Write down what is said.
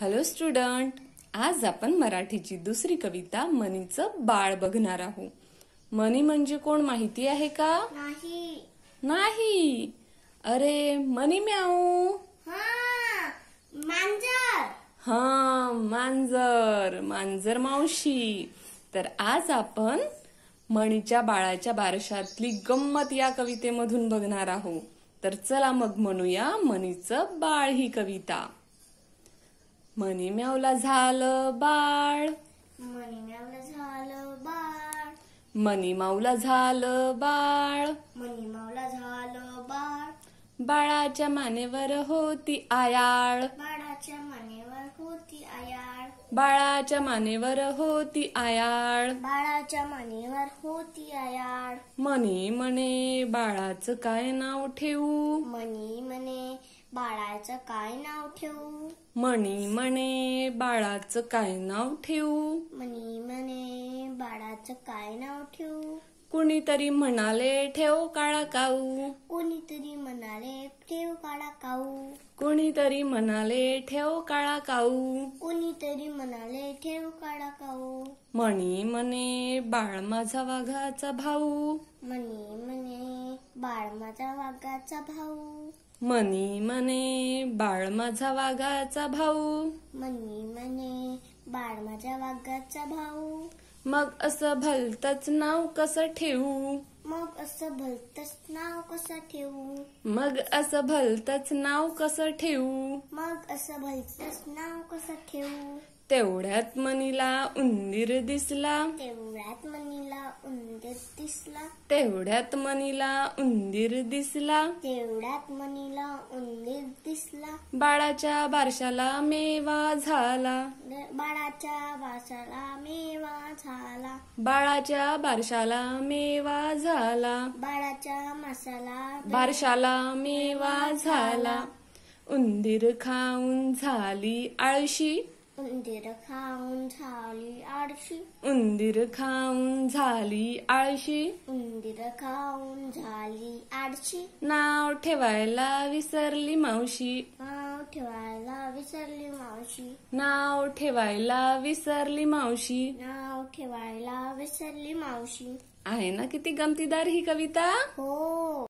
hello student आज आपण मराठीची दुसरी कविता मनीचं बाळ बघणार आहोत मनी म्हणजे कोण माहिती आहे का नाही अरे मनी म्याऊ मांजर हा मांजर मांजर मावशी तर आज आपण मणीच्या बाळाच्या बारशातली गंमत या कवितेमधून बघणार आहोत तर चला मग म्हणूया मनीचं बाळ ही कविता मनी म्यावला झालं बाळ मनी मावला झालं बाळ मनी माऊला झालं बाळ मनी मावला झालं बाळ बाळाच्या मानेवर होती आयाळ बाळाच्या मानेवर होती आयाळ बाळाच्या मानेवर होती आयाळ बाळाच्या मानेवर होती आयाळ मनी म्हणे बाळाचं काय नाव ठेवू मनी म्हणे बाळाचं काय नाव ठेवू म्हणी म्हणे बाळाचं काय नाव ठेवू म्हणी म्हणे बाळाचं काय नाव ठेवू कुणीतरी म्हणाले ठेव काळा काऊ कोणीतरी म्हणाले ठेव काळा काऊ कुणीतरी म्हणाले ठेव काळा काऊ कोणीतरी म्हणाले ठेव काळा काऊ म्हणी म्हणे बाळ माझा वाघाचा भाऊ म्हणी म्हणे बाळ माझा वाघाचा भाऊ मनी मने बाळ माझा वाघाचा भाऊ मनी मने बाळ माझा वाघाचा भाऊ मग असं भलतच नाव कसं ठेवू मग असं भलतच नाव कसं ठेवू मग असं भलतच नाव कसं ठेवू मग असं भलतच नाव कसं ठेवू तेवढ्यात मनीला उंदीर दिसला तेव्हा तेवढ्यात मनीला उंदीर दिसला तेवढ्यात मनीला उंदीर दिसला तेवढ्यात मनीला उंदीर दिसला बाळाच्या बारशाला मेवा झाला बाळाच्या बारशाला मेवा झाला बाळाच्या बारशाला मेवा झाला बाळाच्या मसाला बारशाला मेवा झाला उंदीर खाऊन झाली आळशी उंदीर खाऊन झाली आळशी उंदीर खाऊन झाली आळशी झाली नाव ठेवायला विसरली मावशी नाव ठेवायला विसरली मावशी नाव ठेवायला विसरली मावशी नाव ठेवायला विसरली मावशी आहे ना किती गमतीदार ही कविता हो